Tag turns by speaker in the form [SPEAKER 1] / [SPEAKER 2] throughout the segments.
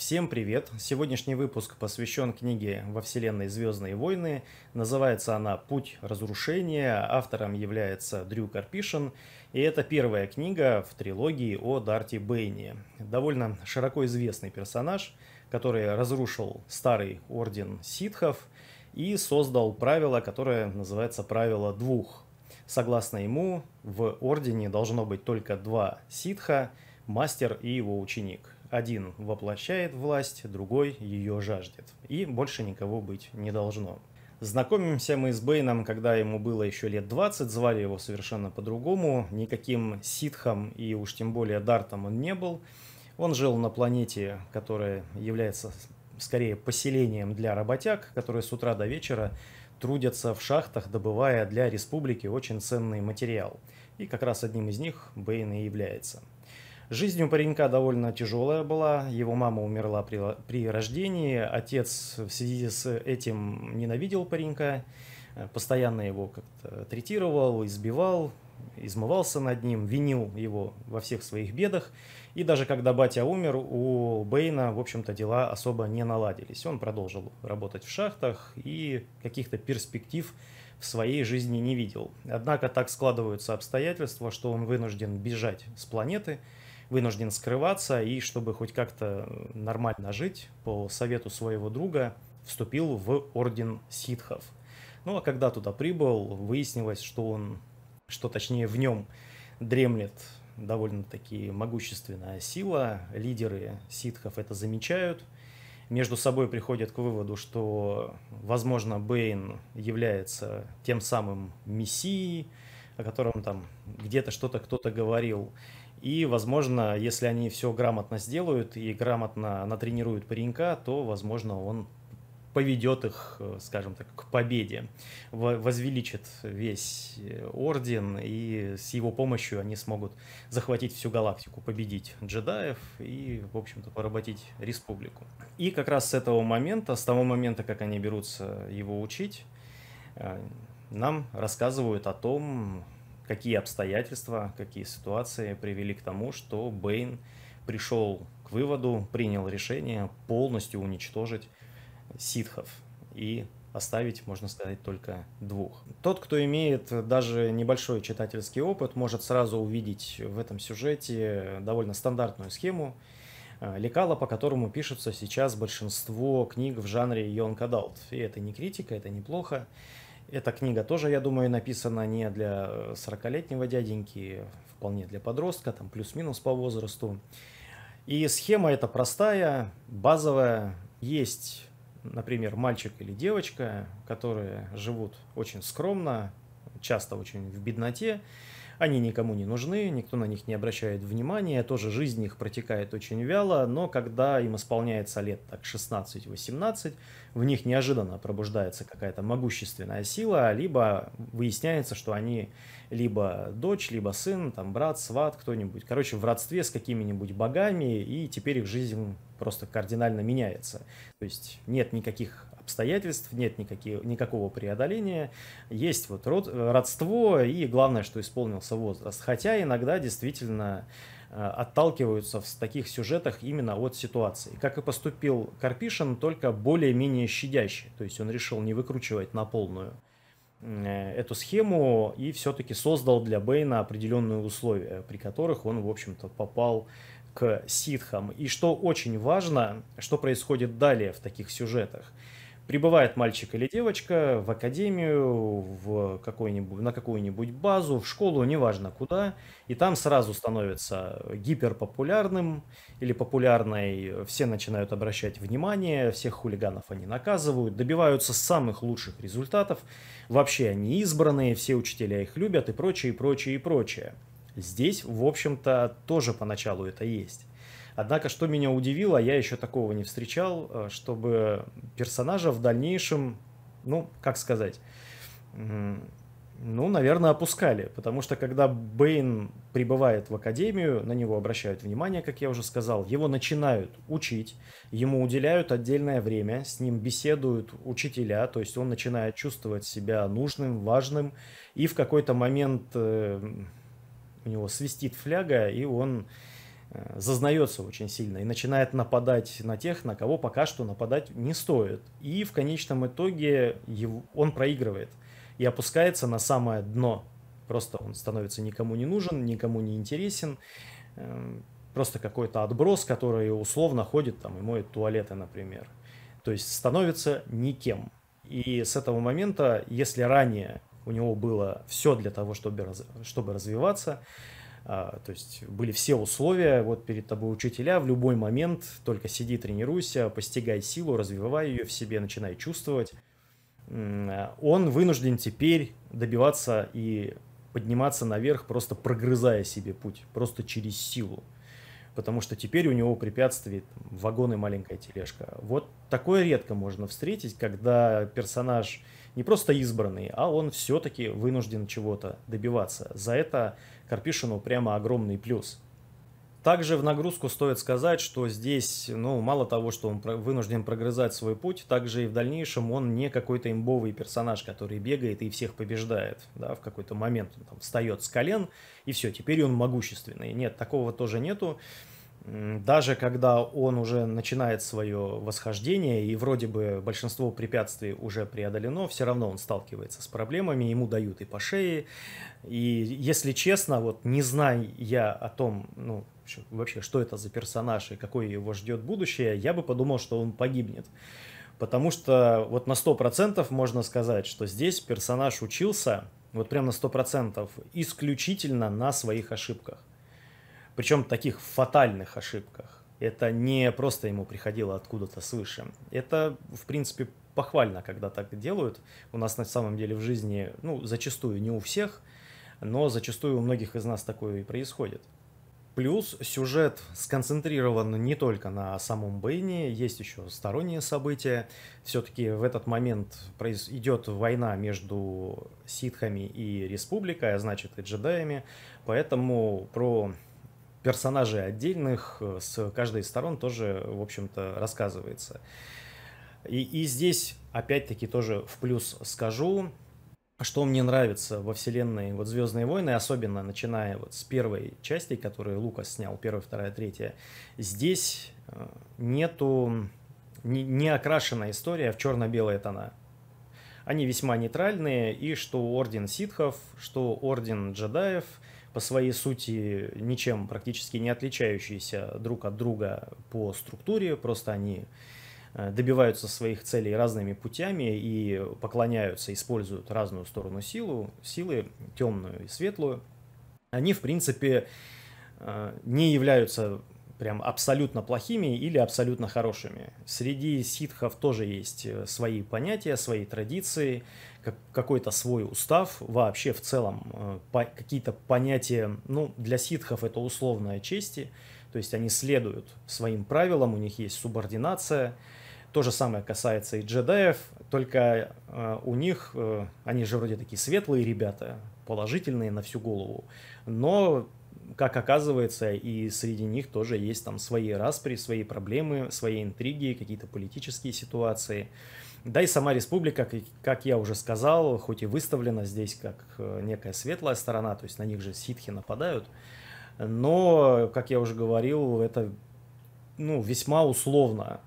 [SPEAKER 1] Всем привет! Сегодняшний выпуск посвящен книге «Во вселенной Звездные войны». Называется она «Путь разрушения». Автором является Дрю Карпишин. И это первая книга в трилогии о Дарте Бэйне. Довольно широко известный персонаж, который разрушил старый орден ситхов и создал правило, которое называется «Правило двух». Согласно ему, в ордене должно быть только два ситха – мастер и его ученик – один воплощает власть, другой ее жаждет. И больше никого быть не должно. Знакомимся мы с Бэйном, когда ему было еще лет 20, звали его совершенно по-другому. Никаким ситхом и уж тем более дартом он не был. Он жил на планете, которая является скорее поселением для работяг, которые с утра до вечера трудятся в шахтах, добывая для республики очень ценный материал. И как раз одним из них Бэйн и является – Жизнь у паренька довольно тяжелая была. Его мама умерла при, при рождении. Отец в связи с этим ненавидел паренька. Э, постоянно его как-то третировал, избивал, измывался над ним, винил его во всех своих бедах. И даже когда батя умер, у Бэйна, в общем-то, дела особо не наладились. Он продолжил работать в шахтах и каких-то перспектив в своей жизни не видел. Однако так складываются обстоятельства, что он вынужден бежать с планеты – вынужден скрываться, и чтобы хоть как-то нормально жить, по совету своего друга вступил в орден ситхов. Ну а когда туда прибыл, выяснилось, что он, что точнее в нем дремлет довольно-таки могущественная сила. Лидеры ситхов это замечают. Между собой приходят к выводу, что, возможно, Бейн является тем самым мессией, о котором там где-то что-то кто-то говорил. И, возможно, если они все грамотно сделают и грамотно натренируют паренька, то, возможно, он поведет их, э, скажем так, к победе, возвеличит весь э, орден, и с его помощью они смогут захватить всю галактику, победить джедаев и, в общем-то, поработить республику. И как раз с этого момента, с того момента, как они берутся его учить, э, нам рассказывают о том, какие обстоятельства, какие ситуации привели к тому, что Бэйн пришел к выводу, принял решение полностью уничтожить ситхов и оставить, можно сказать, только двух. Тот, кто имеет даже небольшой читательский опыт, может сразу увидеть в этом сюжете довольно стандартную схему э, лекала, по которому пишется сейчас большинство книг в жанре Young Adult. И это не критика, это неплохо. Эта книга тоже, я думаю, написана не для 40-летнего э, дяденьки, вполне для подростка, там плюс-минус по возрасту. И схема эта простая, базовая. Есть, например, мальчик или девочка, которые живут очень скромно, часто очень в бедноте. Они никому не нужны, никто на них не обращает внимания, тоже жизнь их протекает очень вяло, но когда им исполняется лет так 16-18, в них неожиданно пробуждается какая-то могущественная сила, либо выясняется, что они либо дочь, либо сын, там брат, сват, кто-нибудь, короче, в родстве с какими-нибудь богами, и теперь их жизнь просто кардинально меняется. То есть нет никаких обстоятельств, нет никаких, никакого преодоления, есть вот род, родство и главное, что исполнился возраст. Хотя иногда действительно э, отталкиваются в таких сюжетах именно от ситуации. Как и поступил Карпишин, только более-менее щадящий То есть он решил не выкручивать на полную э, эту схему и все-таки создал для Бэйна определенные условия, при которых он, в общем-то, попал к ситхам. И что очень важно, что происходит далее в таких сюжетах – Прибывает мальчик или девочка в академию, в какой-нибудь, на какую-нибудь базу, в школу, неважно куда, и там сразу становится гиперпопулярным или популярной, все начинают обращать внимание, всех хулиганов они наказывают, добиваются самых лучших результатов, вообще они избранные, все учителя их любят и прочее, и прочее, и прочее. Здесь, в общем-то, тоже поначалу это есть. Однако, что меня удивило, я еще такого не встречал, э, чтобы персонажа в дальнейшем, ну, как сказать, ну, наверное, опускали, потому что когда Бэйн прибывает в академию, на него обращают внимание, как я уже сказал, его начинают учить, ему уделяют отдельное время, с ним беседуют учителя, то есть он начинает чувствовать себя нужным, важным, и в какой-то момент э, у него свистит фляга, и он Э, зазнается очень сильно и начинает нападать на тех, на кого пока что нападать не стоит. И в конечном итоге его, он проигрывает и опускается на самое дно. Просто он становится никому не нужен, никому не интересен. Эм, просто какой-то отброс, который условно ходит там и моет туалеты, например. То есть становится никем. И с этого момента, если ранее у него было все для того, чтобы, чтобы развиваться, а, то есть были все условия, вот перед тобой учителя, в любой момент только сиди, тренируйся, постигай силу, развивай ее в себе, начинай чувствовать. Он вынужден теперь добиваться и подниматься наверх, просто прогрызая себе путь, просто через силу потому что теперь у него препятствие там, вагон и маленькая тележка. Вот такое редко можно встретить, когда персонаж не просто избранный, а он все-таки вынужден чего-то добиваться. За это Карпишину прямо огромный плюс. Также в нагрузку стоит сказать, что здесь, ну, мало того, что он вынужден прогрызать свой путь, также и в дальнейшем он не какой-то имбовый персонаж, который бегает и всех побеждает. Да, в какой-то момент он там встает с колен, и все, теперь он могущественный. Нет, такого тоже нету даже когда он уже начинает свое восхождение, и вроде бы большинство препятствий уже преодолено, все равно он сталкивается с проблемами, ему дают и по шее. И если честно, вот не знаю я о том, ну, вообще, что это за персонаж и какое его ждет будущее, я бы подумал, что он погибнет. Потому что вот на 100% можно сказать, что здесь персонаж учился, вот прям на 100%, исключительно на своих ошибках. Причем таких фатальных ошибках. Это не просто ему приходило откуда-то свыше. Это, в принципе, похвально, когда так делают. У нас на самом деле в жизни, ну, зачастую не у всех, но зачастую у многих из нас такое и происходит. Плюс сюжет сконцентрирован не только на самом Бэйне, есть еще сторонние события. Все-таки в этот момент произ... идет война между ситхами и республикой, а значит и джедаями. Поэтому про персонажей отдельных э, с каждой из сторон тоже, в общем-то, рассказывается. И, и здесь, опять-таки, тоже в плюс скажу, что мне нравится во вселенной вот «Звездные войны», особенно начиная вот с первой части, которую Лукас снял, первая, вторая, третья, здесь э, нету не, не окрашена история в черно-белые тона. Они весьма нейтральные, и что Орден Ситхов, что Орден Джедаев – по своей сути ничем практически не отличающиеся друг от друга по структуре, просто они э, добиваются своих целей разными путями и поклоняются, используют разную сторону силу, силы, темную и светлую, они, в принципе, э, не являются прям абсолютно плохими или абсолютно хорошими. Среди ситхов тоже есть э, свои понятия, свои традиции, какой-то свой устав, вообще в целом э, какие-то понятия, ну, для ситхов это условная чести, то есть они следуют своим правилам, у них есть субординация. То же самое касается и джедаев, только э, у них, они же вроде такие светлые ребята, положительные на всю голову, но как оказывается, и среди них тоже есть там свои распри, свои проблемы, свои интриги, какие-то политические ситуации. Да и сама республика, как я уже сказал, хоть и выставлена здесь как э, некая светлая сторона, то есть на них же ситхи нападают, но, как я уже говорил, это ну, весьма условно,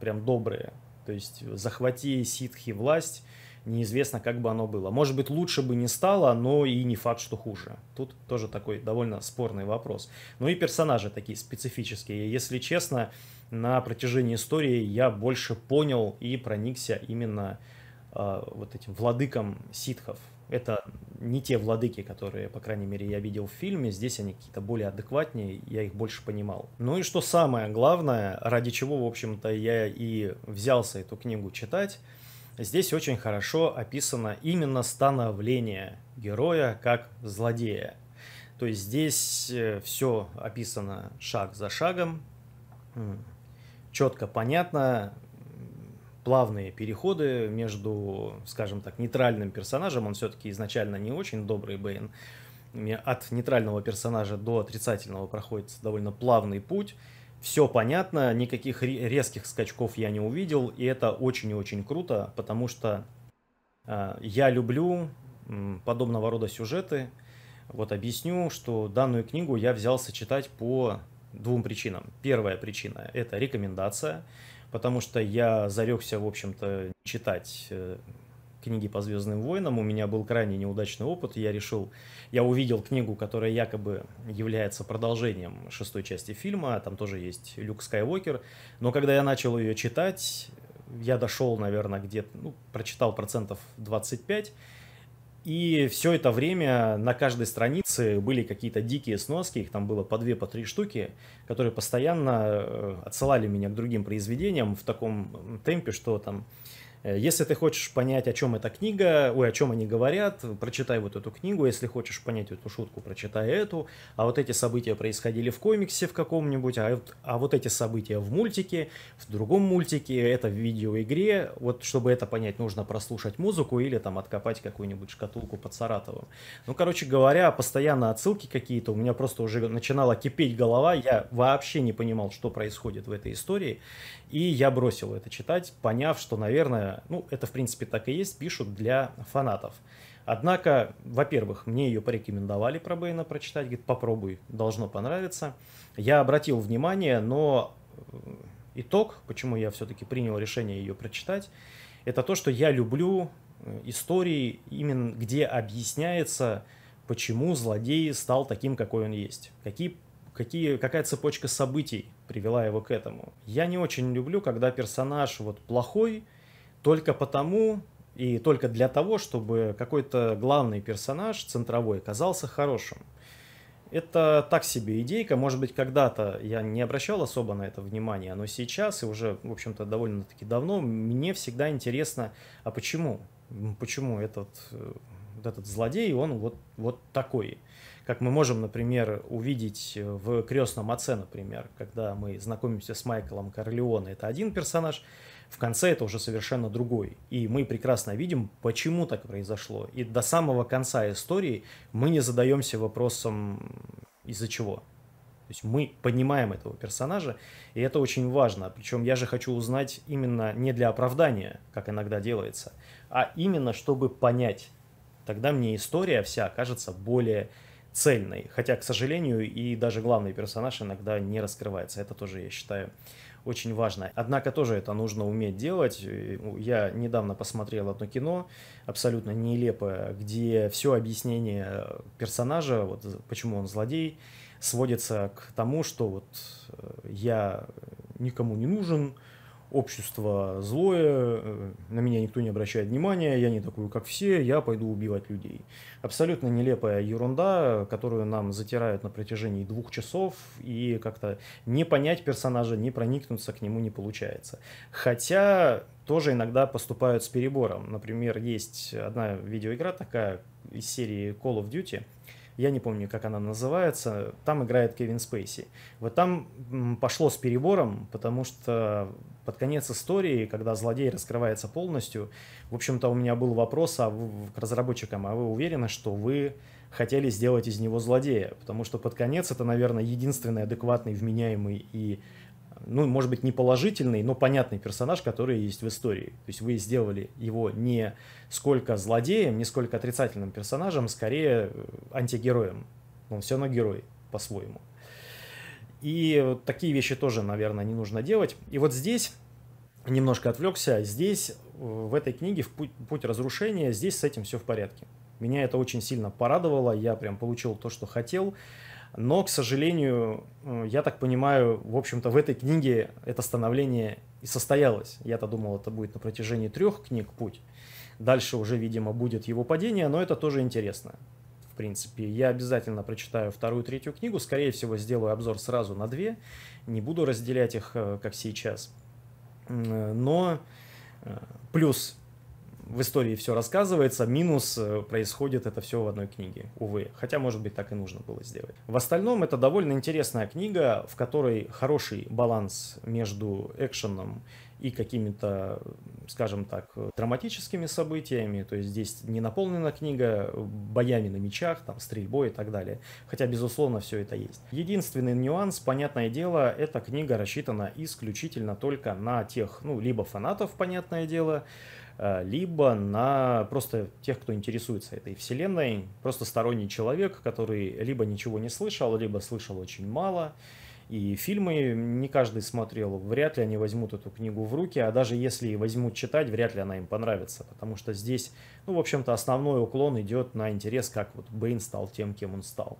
[SPEAKER 1] прям добрые. То есть захвати ситхи власть, неизвестно, как бы оно было. Может быть, лучше бы не стало, но и не факт, что хуже. Тут тоже такой довольно спорный вопрос. Ну и персонажи такие специфические. Если честно, на протяжении истории я больше понял и проникся именно э, вот этим владыком ситхов. Это не те владыки, которые, по крайней мере, я видел в фильме. Здесь они какие-то более адекватнее, я их больше понимал. Ну и что самое главное, ради чего, в общем-то, я и взялся эту книгу читать – Здесь очень хорошо описано именно становление героя как злодея. То есть здесь э, все описано шаг за шагом, четко понятно, плавные переходы между, скажем так, нейтральным персонажем, он все-таки изначально не очень добрый Бэйн, от нейтрального персонажа до отрицательного проходит довольно плавный путь, все понятно, никаких резких скачков я не увидел, и это очень и очень круто, потому что а, я люблю подобного рода сюжеты. Вот объясню, что данную книгу я взялся читать по двум причинам. Первая причина – это рекомендация, потому что я зарекся, в общем-то, читать э, книги по Звездным войнам. У меня был крайне неудачный опыт. Я решил, я увидел книгу, которая якобы является продолжением шестой части фильма. Там тоже есть Люк Скайуокер. Но когда я начал ее читать, я дошел, наверное, где-то, ну, прочитал процентов 25. И все это время на каждой странице были какие-то дикие сноски, их там было по две, по три штуки, которые постоянно э, отсылали меня к другим произведениям в таком темпе, что там Э, если ты хочешь понять, о чем эта книга, ой, о чем они говорят, прочитай вот эту книгу. Если хочешь понять эту шутку, прочитай эту. А вот эти события происходили в комиксе в каком-нибудь, а, а вот эти события в мультике, в другом мультике, это в видеоигре. Вот чтобы это понять, нужно прослушать музыку или там откопать какую-нибудь шкатулку под Саратовым. Ну, короче говоря, постоянно отсылки какие-то. У меня просто уже начинала кипеть голова. Я вообще не понимал, что происходит в этой истории. И я бросил это читать, поняв, что, наверное, ну, это в принципе так и есть, пишут для фанатов. Однако, во-первых, мне ее порекомендовали про Бейна прочитать, говорит, попробуй, должно понравиться. Я обратил внимание, но э, итог, почему я все-таки принял решение ее прочитать, это то, что я люблю э, истории, именно где объясняется, почему злодей стал таким, какой он есть. Какие, какие, какая цепочка событий привела его к этому. Я не очень люблю, когда персонаж вот плохой – только потому и только для того, чтобы какой-то главный персонаж, центровой, казался хорошим. Это так себе идейка, может быть, когда-то я не обращал особо на это внимания, но сейчас и уже, в общем-то, довольно-таки давно мне всегда интересно, а почему? Почему этот, э, этот злодей, он вот, вот такой? Как мы можем, например, увидеть э, в «Крестном отце», например, когда мы знакомимся с Майклом Корлеоне, это один персонаж – в конце это уже совершенно другой. И мы прекрасно видим, почему так произошло. И до самого конца истории мы не задаемся вопросом из-за чего. То есть мы понимаем этого персонажа, и это очень важно. Причем я же хочу узнать именно не для оправдания, как иногда делается, а именно чтобы понять. Тогда мне история вся кажется более цельной. Хотя, к сожалению, и даже главный персонаж иногда не раскрывается. Это тоже, я считаю, очень важно. Однако тоже это нужно уметь делать. Ну, я недавно посмотрел одно кино, абсолютно нелепое, где все объяснение персонажа, вот почему он злодей, сводится к тому, что вот э, я никому не нужен, общество злое, э, на меня никто не обращает внимания, я не такой, как все, я пойду убивать людей. Абсолютно нелепая ерунда, которую нам затирают на протяжении двух часов, и как-то не понять персонажа, не проникнуться к нему не получается. Хотя тоже иногда поступают с перебором. Например, есть одна видеоигра такая из серии Call of Duty – я не помню, как она называется, там играет Кевин Спейси. Вот там пошло с перебором, потому что под конец истории, когда злодей раскрывается полностью, в общем-то у меня был вопрос а вы, к разработчикам, а вы уверены, что вы хотели сделать из него злодея? Потому что под конец это, наверное, единственный адекватный, вменяемый и ну, может быть, не положительный, но понятный персонаж, который есть в истории. То есть вы сделали его не сколько злодеем, не сколько отрицательным персонажем, скорее э, антигероем. Он все равно герой по-своему. И вот такие вещи тоже, наверное, не нужно делать. И вот здесь, немножко отвлекся, здесь э, в этой книге, в путь, путь разрушения, здесь с этим все в порядке. Меня это очень сильно порадовало, я прям получил то, что хотел. Но, к сожалению, э, я так понимаю, в общем-то, в этой книге это становление и состоялось. Я-то думал, это будет на протяжении трех книг путь. Дальше уже, видимо, будет его падение, но это тоже интересно. В принципе, я обязательно прочитаю вторую, третью книгу. Скорее всего, сделаю обзор сразу на две. Не буду разделять их, э, как сейчас. Э, но плюс в истории все рассказывается, минус э, происходит это все в одной книге, увы. Хотя, может быть, так и нужно было сделать. В остальном, это довольно интересная книга, в которой хороший баланс между экшеном и какими-то, скажем так, драматическими событиями. То есть здесь не наполнена книга боями на мечах, там, стрельбой и так далее. Хотя, безусловно, все это есть. Единственный нюанс, понятное дело, эта книга рассчитана исключительно только на тех, ну, либо фанатов, понятное дело, Э, либо на просто тех, кто интересуется этой вселенной, просто сторонний человек, который либо ничего не слышал, либо слышал очень мало, и фильмы не каждый смотрел, вряд ли они возьмут эту книгу в руки, а даже если и возьмут читать, вряд ли она им понравится, потому что здесь, ну, в общем-то, основной уклон идет на интерес, как вот Бэйн стал тем, кем он стал.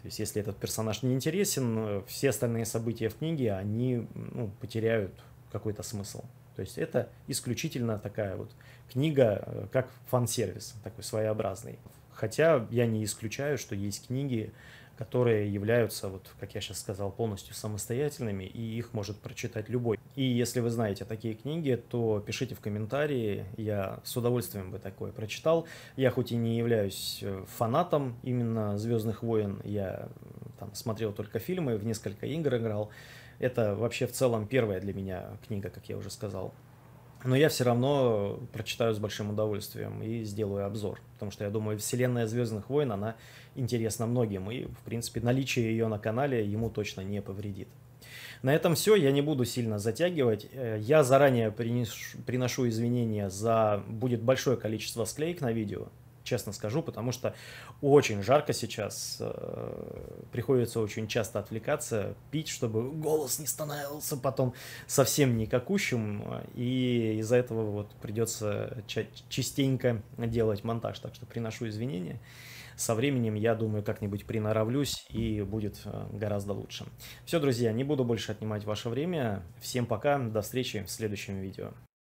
[SPEAKER 1] То есть, если этот персонаж не интересен, э, все остальные события в книге, они ну, потеряют какой-то смысл. То есть это исключительно такая вот книга, э, как фан-сервис такой своеобразный. Хотя я не исключаю, что есть книги, которые являются, вот, как я сейчас сказал, полностью самостоятельными, и их может прочитать любой. И если вы знаете такие книги, то пишите в комментарии, я с удовольствием бы такое прочитал. Я хоть и не являюсь э, фанатом именно «Звездных войн», я там смотрел только фильмы, в несколько игр играл, это вообще в целом первая для меня книга, как я уже сказал. Но я все равно прочитаю с большим удовольствием и сделаю обзор. Потому что я думаю, вселенная Звездных войн, она интересна многим. И, в принципе, наличие ее на канале ему точно не повредит. На этом все, я не буду сильно затягивать. Э, я заранее принес, приношу извинения за будет большое количество склеек на видео честно скажу, потому что очень жарко сейчас, э, приходится очень часто отвлекаться, пить, чтобы голос не становился потом совсем никакущим, и из-за этого вот придется частенько делать монтаж, так что приношу извинения. Со временем, я думаю, как-нибудь приноровлюсь и будет э, гораздо лучше. Все, друзья, не буду больше отнимать ваше время. Всем пока, до встречи в следующем видео.